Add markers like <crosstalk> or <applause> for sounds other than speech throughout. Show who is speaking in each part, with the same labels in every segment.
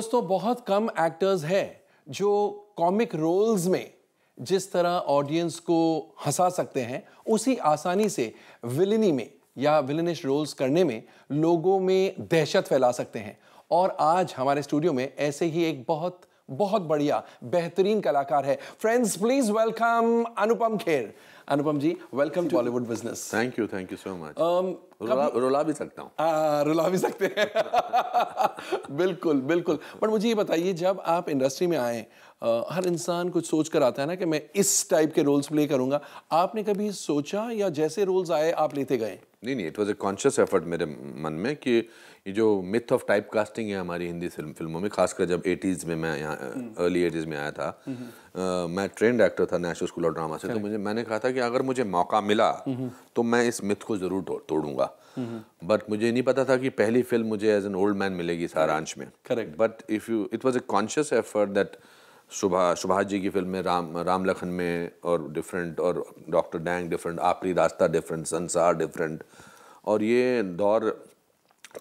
Speaker 1: दोस्तों बहुत कम एक्टर्स हैं जो कॉमिक रोल्स में जिस तरह ऑडियंस को हंसा सकते हैं उसी आसानी से विलनी में या विलनिश रोल्स करने में लोगों में दहशत फैला सकते हैं और आज हमारे स्टूडियो में ऐसे ही एक बहुत बहुत बढ़िया बेहतरीन कलाकार है friends please welcome Anupam Kher Anupam ji welcome to Bollywood business thank you thank you so much रुला, भी सकता हूँ रुला भी सकते हैं <laughs> बिल्कुल बिल्कुल बट मुझे ये बताइए जब आप इंडस्ट्री में आए हर इंसान कुछ सोच कर आता है ना कि मैं इस टाइप के रोल्स प्ले करूंगा आपने कभी सोचा या जैसे रोल्स आए आप लेते गए
Speaker 2: नहीं नहीं it was a conscious effort मेरे मन में कि ये जो मिथ ऑफ टाइप कास्टिंग है हमारी हिंदी फिल्म फिल्मों में खासकर जब एटीज़ में मैं यहाँ अर्ली हम्म। एटीज़ में आया था आ, हम्म। मैं ट्रेंड एक्टर था नेशनल स्कूल ऑफ ड्रामा से तो मुझे मैंने कहा था कि अगर मुझे मौका मिला हम्म। तो मैं इस मिथ को ज़रूर तो, तोड़ूंगा बट मुझे नहीं पता था कि पहली फिल्म मुझे एज एन ओल्ड मैन मिलेगी सारांश में correct but if you it was a conscious effort that सुभा सुभाष जी की फिल्म में राम राम लखन में और डिफरेंट और डॉक्टर डैंग डिफरेंट आखिरी रास्ता डिफरेंट संसार डिफरेंट और ये दौर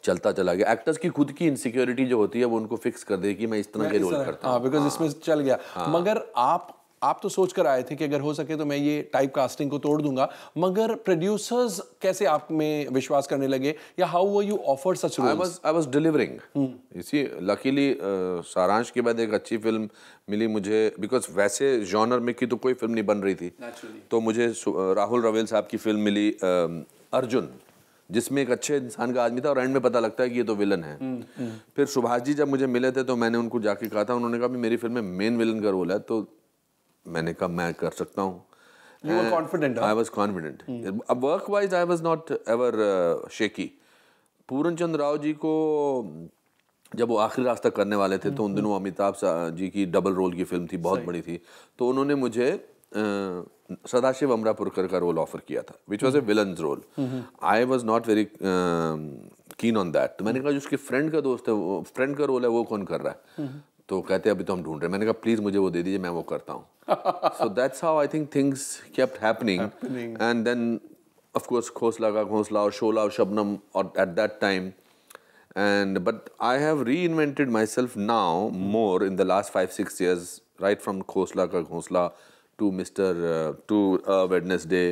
Speaker 2: चलता चला गया एक्टर्स की खुद की इनसिक्योरिटी जो होती है वो उनको फिक्स कर दे कि मैं इस तरह के रोल करता
Speaker 1: हूँ बिकॉज हाँ, इसमें हाँ। चल गया हाँ, मगर आप आप तो सोचकर आए थे कि अगर हो सके तो मैं ये टाइप कास्टिंग को तोड़ दूंगा मगर प्रोड्यूसर्स कैसे आप में विश्वास करने लगे या how were you offer such I was
Speaker 2: I was delivering इसी लकीली सारांश के बाद एक अच्छी फिल्म मिली मुझे बिकॉज वैसे जॉनर में की तो कोई फिल्म नहीं बन रही थी Naturally. तो मुझे राहुल रवेल साहब की फिल्म मिली अर्जुन जिसमें एक अच्छे इंसान का आदमी था और एंड में पता लगता है कि ये तो विलन है hmm, hmm. फिर सुभाष जी जब मुझे मिले थे तो मैंने उनको जाके कहा था उन्होंने कहा भी मेरी फिल्म में मेन विलन का रोल है तो मैंने कहा मैं कर सकता हूँ work wise I was not ever shaky Puran Chand Rao ji को जब वो आखिरी रास्ता करने वाले थे तो उन hmm, दिनों hmm. अमिताभ जी की डबल रोल की फिल्म थी बहुत बड़ी थी तो उन्होंने मुझे सदाशिव अमरापुरकर का रोल ऑफर किया था which was a villain role I was not very keen on that तो मैंने कहा जो उसके फ्रेंड का दोस्त है वो फ्रेंड का रोल है वो कौन कर रहा है hmm, तो कहते अभी तो हम ढूंढ रहे हैं मैंने कहा प्लीज़ मुझे वो दे दीजिए मैं वो करता हूँ so that's how I think things kept happening and then of course Khosla ka Ghosla और शोला और शबनम और at that time and but I have reinvented myself now more in the last five six years right from Khosla ka Ghosla to mister to Wednesday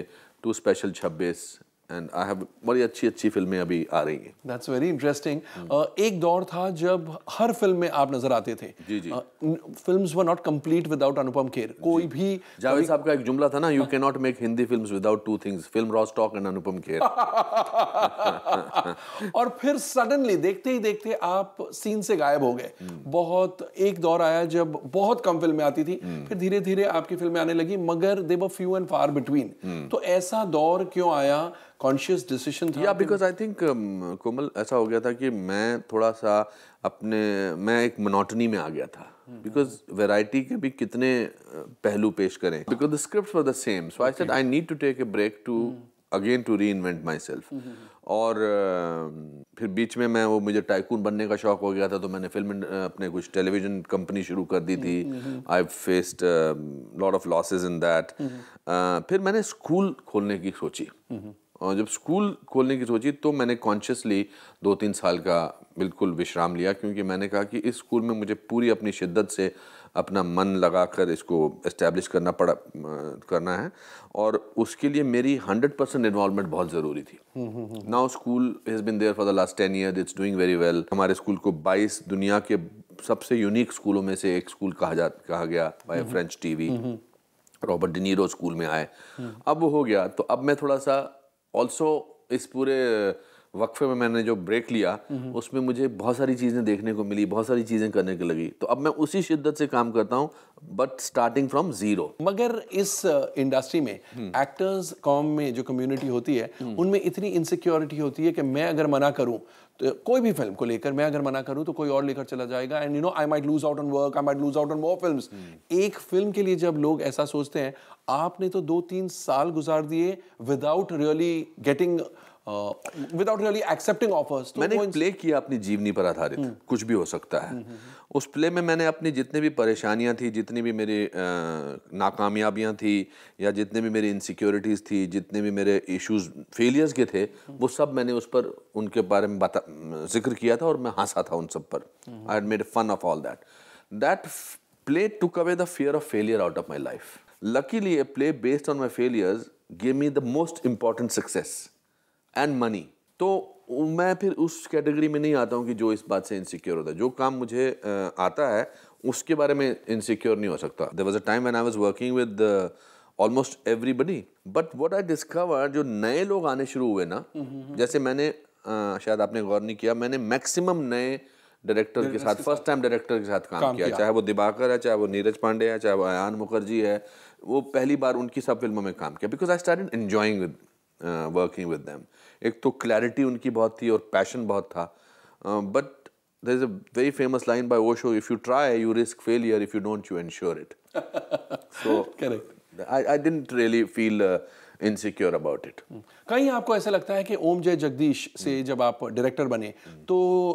Speaker 2: to Special Chhabbis and I have बड़ी अच्छी अच्छी फिल्में अभी आ रही हैं
Speaker 1: दैट्स वेरी इंटरेस्टिंग एक दौर था जब हर फिल्म में आप नजर आते थे जी जी films were not complete without Anupam Kher कोई भी जावेद साहब का एक जुमला था ना you can not
Speaker 2: make Hindi films without two things film raw stock and Anupam
Speaker 1: Kher और फिर सडनली देखते ही देखते आप सीन से गायब हो गए हम्म। बहुत एक दौर आया जब बहुत कम फिल्में आती थी हम्म। फिर धीरे धीरे आपकी फिल्में आने लगी मगर they were few and far between तो ऐसा दौर क्यों आया कॉन्शियस डिसीजन था या बिकॉज आई थिंक
Speaker 2: कोमल ऐसा हो गया था कि मैं थोड़ा सा अपने मैं एक मोनोटनी में आ गया था बिकॉज हम्म, वेराइटी हम्म। के भी कितने uh, पहलू पेश करें because the script for the same so I said I need to take a break to again to reinvent myself और uh, फिर बीच में मैं वो मुझे टाइकून बनने का शौक हो गया था तो मैंने फिल्म uh, अपने कुछ टेलीविजन कंपनी शुरू कर दी थी I faced lot of losses in that फिर मैंने स्कूल खोलने की सोची हम्म, जब स्कूल खोलने की सोची तो मैंने कॉन्शियसली दो तीन साल का बिल्कुल विश्राम लिया क्योंकि मैंने कहा कि इस स्कूल में मुझे पूरी अपनी शिद्दत से अपना मन लगाकर इसको इस्टेब्लिश करना पड़ा करना है और उसके लिए मेरी हंड्रेड परसेंट इन्वॉलमेंट बहुत ज़रूरी थी now school has been there for the last ten year it's doing very well हमारे स्कूल को बाईस दुनिया के सबसे यूनिक स्कूलों में से एक स्कूल कहा जा कहा गया by French TV Robert De Niro school में आए अब वो हो गया तो अब मैं थोड़ा सा also इस पूरे वक्फे में मैंने जो ब्रेक लिया हम्म। उसमें मुझे बहुत सारी चीज़ें देखने को मिली बहुत सारी चीज़ें करने को लगी तो अब मैं उसी
Speaker 1: शिद्दत से काम करता हूँ बट स्टार्टिंग फ्रॉम ज़ीरो मगर इस इंडस्ट्री में एक्टर्स कॉम हम्म। में जो कम्युनिटी होती है हम्म। उनमें इतनी इनसिक्योरिटी होती है कि मैं अगर मना करूँ तो कोई भी फिल्म को लेकर मैं अगर मना करूं तो कोई और लेकर चला जाएगा and you know I might lose out on work I might lose out on more films एक फिल्म के लिए जब लोग ऐसा सोचते हैं आपने तो दो तीन साल गुजार दिए without really getting without really accepting offers मैंने points... प्ले किया अपनी जीवनी पर आधारित हम्म। कुछ भी हो सकता है हम्म, हम्म, उस प्ले में मैंने अपनी
Speaker 2: जितनी भी परेशानियां थी जितनी भी मेरी नाकामयाबियां थी या जितने भी मेरी इनसिक्योरिटीज़ थी जितने भी मेरे इश्यूज फेलियर्स के थे वो सब मैंने उस पर उनके बारे में बता जिक्र किया था और मैं हंसा था उन सब पर I made fun of all that that play took away the fear of failure out of my life luckily a play based on my failures gave me the most important success and money तो मैं फिर उस category में नहीं आता हूँ कि जो इस बात से इनसिक्योर होता है जो काम मुझे आता है उसके बारे में इनसिक्योर नहीं हो सकता there was a time when I was working with almost everybody but what I discover जो नए लोग आने शुरू हुए ना जैसे मैंने आ, शायद आपने गौर नहीं किया मैंने मैक्सिमम नए डायरेक्टर के साथ फर्स्ट टाइम डायरेक्टर के साथ काम, काम किया, किया। चाहे वो दिबाकर है चाहे वो नीरज पांडे है चाहे वो अयान मुखर्जी है वो पहली बार उनकी सब फिल्मों में काम किया because I start enjoying with Uh, working with them. एक तो clarity उनकी बहुत थी passion बहुत था. Uh, but there is a very famous line by Osho: If you try, you risk failure. If you don't, you ensure it. <laughs> So I didn't really feel uh, insecure about it
Speaker 1: कहीं आपको ऐसा लगता है कि ओम जय जगदीश से hmm. जब आप डायरेक्टर बने hmm. तो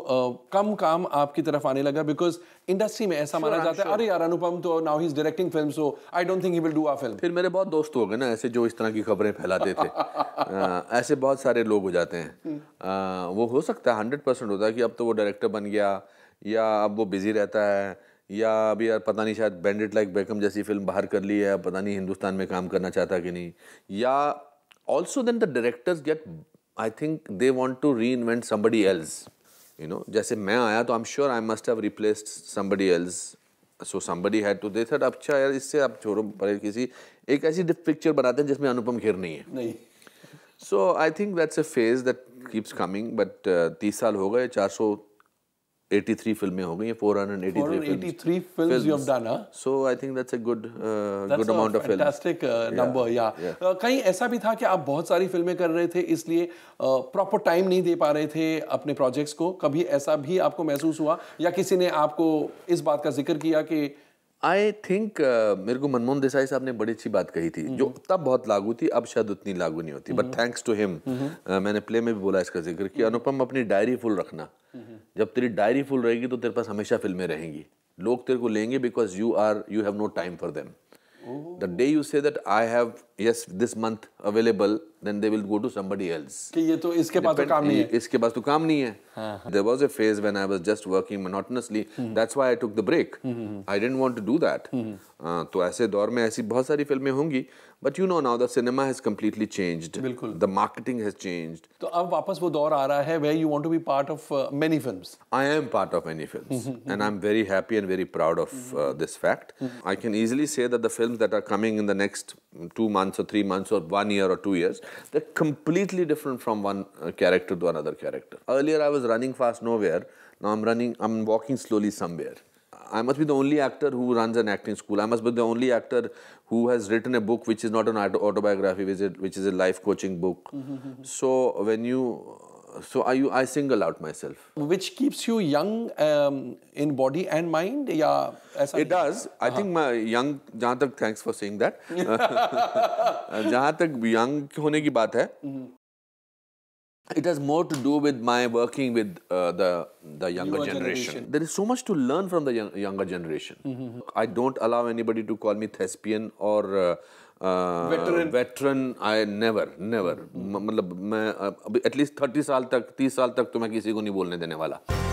Speaker 1: आ, कम काम आपकी तरफ आने लगा बिकॉज इंडस्ट्री में ऐसा माना जाता है अरे यार अनुपम तो now he is directing film so I don't think he will do a film फिर मेरे बहुत दोस्त हो गए ना ऐसे जो
Speaker 2: इस तरह की खबरें फैलाते थे आ, <laughs> ऐसे बहुत सारे लोग हो जाते हैं आ, hmm. वो हो सकता है हंड्रेड परसेंट होता है कि अब तो वो डायरेक्टर बन गया या अब वो बिजी रहता है या अभी यार पता नहीं शायद बैंडेड लाइक बेकम जैसी फिल्म बाहर कर ली है पता नहीं हिंदुस्तान में काम करना चाहता कि नहीं या also then the directors get I think they want to reinvent somebody else you know जैसे मैं आया तो I am sure I must have replaced somebody else so somebody had to the third अच्छा यार इससे आप छोड़ो पर किसी एक ऐसी पिक्चर बनाते हैं जिसमें अनुपम खेर नहीं है नहीं so I think that's a phase that keeps coming but तीस साल हो गए चार सौ 83 फिल्में हो गई हैं 483 films films you have done so I think that's a good good amount of films fantastic number या
Speaker 1: कहीं ऐसा भी था कि आप बहुत सारी फिल्में कर रहे थे इसलिए प्रॉपर uh, टाइम नहीं दे पा रहे थे अपने प्रोजेक्ट्स को कभी ऐसा भी आपको महसूस हुआ या किसी ने आपको इस बात का जिक्र किया कि आई थिंक uh, मेरे को मनमोहन देसाई साहब ने बड़ी अच्छी बात कही थी जो हम्म। तब बहुत लागू
Speaker 2: थी अब शायद उतनी लागू नहीं होती बट थैंक्स टू हिम मैंने प्ले में भी बोला इसका जिक्र कि हम्म। अनुपम अपनी डायरी फुल रखना हम्म। जब तेरी डायरी फुल रहेगी तो तेरे पास हमेशा फिल्में रहेंगी लोग तेरे को लेंगे because you are you have no time for them the day you say that I have yes this month available then they will go to somebody else
Speaker 1: कि ये तो इसके पास तो काम नहीं है
Speaker 2: इसके पास तो काम नहीं है there was a phase when I was just working monotonously that's why I took the break I didn't want to do that तो ऐसे दौर में ऐसी बहुत सारी फिल्में होंगी But you know now the cinema has completely changed. The marketing has changed.
Speaker 1: So now it's back to the where you want to be part of uh, many films.
Speaker 2: I am part of many films. Mm-hmm, mm-hmm. and I'm very happy and very proud of uh, mm-hmm. this fact. I can easily say that the films that are coming in the next two months or three months or one year or two years, they're completely different from one uh, character to another character. Earlier I was running fast nowhere. Now I'm running, I'm walking slowly somewhere. I must be the only actor who runs an acting school. I must be the only actor who has written a book which is not an autobiography, which is a, which is a life coaching book. so when you, so I, I single out myself.
Speaker 1: Which keeps you young um, in body and mind? Yeah, it does. I uh -huh. think uh-huh. my young, jahan tak, thanks for saying that. <laughs> Uh, jahan
Speaker 2: tak young होने की बात है, mm-hmm it has more to do with my working with uh, the the younger generation. generation. There is so much to learn from the young, younger generation. Mm -hmm. I don't allow anybody to call me thespian or uh, uh veteran. veteran. I never, never. मतलब mm-hmm. मैं at least 30 साल तक 30 साल तक तो मैं किसी को नहीं बोलने देने वाला